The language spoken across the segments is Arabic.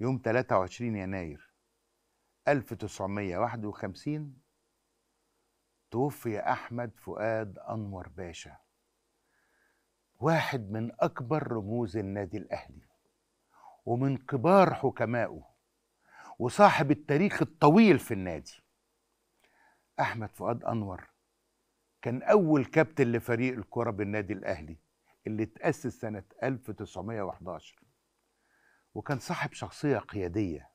يوم 23 يناير 1951 توفي أحمد فؤاد أنور باشا واحد من أكبر رموز النادي الأهلي ومن كبار حكمائه وصاحب التاريخ الطويل في النادي أحمد فؤاد أنور كان أول كابتن لفريق الكرة بالنادي الأهلي اللي تأسس سنة 1911 وكان صاحب شخصية قيادية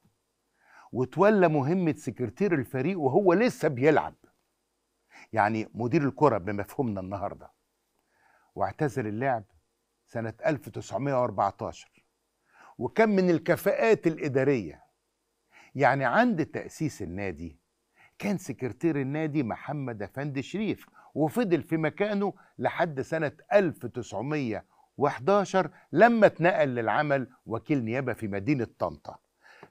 وتولى مهمة سكرتير الفريق وهو لسه بيلعب يعني مدير الكرة بمفهومنا النهاردة واعتزل اللعب سنة 1914 وكان من الكفاءات الإدارية يعني عند تأسيس النادي كان سكرتير النادي محمد أفندي شريف وفضل في مكانه لحد سنة 1900 و11 لما اتنقل للعمل وكيل نيابة في مدينة طنطا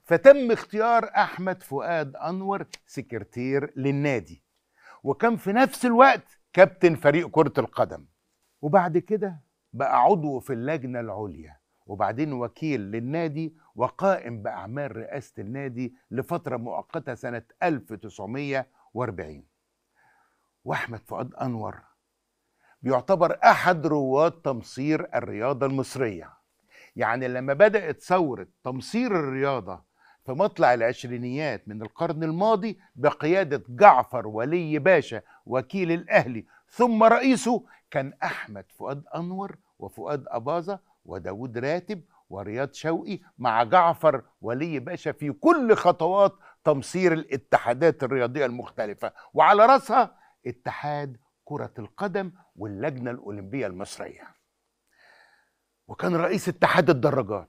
فتم اختيار أحمد فؤاد أنور سكرتير للنادي وكان في نفس الوقت كابتن فريق كرة القدم وبعد كده بقى عضو في اللجنة العليا وبعدين وكيل للنادي وقائم بأعمال رئاسة النادي لفترة مؤقتة سنة 1940 وأحمد فؤاد أنور بيعتبر أحد رواد تمصير الرياضة المصرية يعني لما بدأت ثورة تمصير الرياضة في مطلع العشرينيات من القرن الماضي بقيادة جعفر ولي باشا وكيل الأهلي ثم رئيسه كان أحمد فؤاد أنور وفؤاد أباظة وداود راتب ورياض شوقي مع جعفر ولي باشا في كل خطوات تمصير الاتحادات الرياضية المختلفة وعلى رأسها اتحاد كرة القدم واللجنة الأولمبية المصرية وكان رئيس اتحاد الدراجات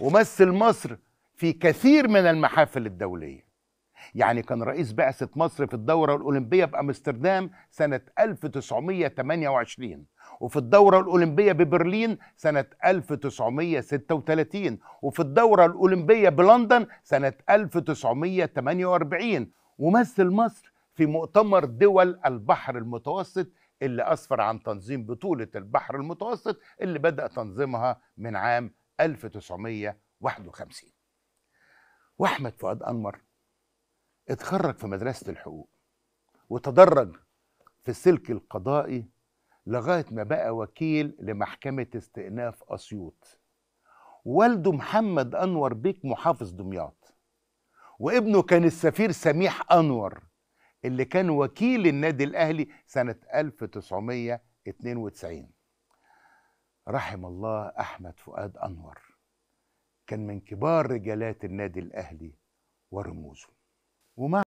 ومثل مصر في كثير من المحافل الدولية يعني كان رئيس بعثة مصر في الدورة الأولمبية بأمستردام سنة 1928 وفي الدورة الأولمبية ببرلين سنة 1936 وفي الدورة الأولمبية بلندن سنة 1948 ومثل مصر في مؤتمر دول البحر المتوسط اللي أسفر عن تنظيم بطولة البحر المتوسط اللي بدأ تنظيمها من عام 1951 وأحمد فؤاد أنمر اتخرج في مدرسة الحقوق وتدرج في السلك القضائي لغاية ما بقى وكيل لمحكمة استئناف أسيوط والده محمد أنور بيك محافظ دمياط وابنه كان السفير سميح أنور اللي كان وكيل النادي الاهلي سنه 1992 رحم الله احمد فؤاد انور كان من كبار رجالات النادي الاهلي ورموزه ومع